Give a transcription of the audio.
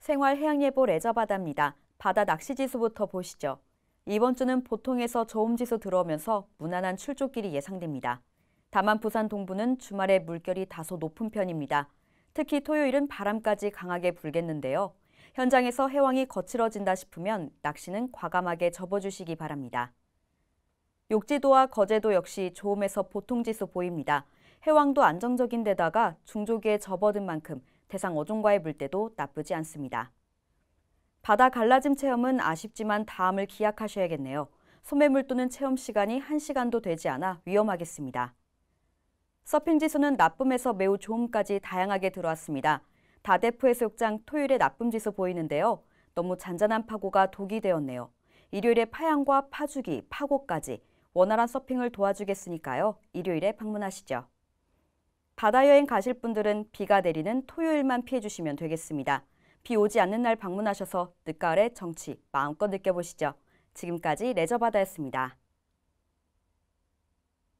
생활 해양예보 레저바다입니다. 바다 낚시지수부터 보시죠. 이번 주는 보통에서 저음지수 들어오면서 무난한 출조길이 예상됩니다. 다만 부산 동부는 주말에 물결이 다소 높은 편입니다. 특히 토요일은 바람까지 강하게 불겠는데요. 현장에서 해왕이 거칠어진다 싶으면 낚시는 과감하게 접어주시기 바랍니다. 욕지도와 거제도 역시 좋음에서 보통 지수 보입니다. 해왕도 안정적인 데다가 중조기에 접어든 만큼 대상 어종과의 물때도 나쁘지 않습니다. 바다 갈라짐 체험은 아쉽지만 다음을 기약하셔야겠네요. 소매물 또는 체험 시간이 1시간도 되지 않아 위험하겠습니다. 서핑 지수는 나쁨에서 매우 좋음까지 다양하게 들어왔습니다. 다대포 해수욕장 토요일에 나쁨 지수 보이는데요. 너무 잔잔한 파고가 독이 되었네요. 일요일에 파양과 파주기, 파고까지 원활한 서핑을 도와주겠으니까요. 일요일에 방문하시죠. 바다 여행 가실 분들은 비가 내리는 토요일만 피해 주시면 되겠습니다. 비 오지 않는 날 방문하셔서 늦가을의 정취 마음껏 느껴보시죠. 지금까지 레저바다였습니다.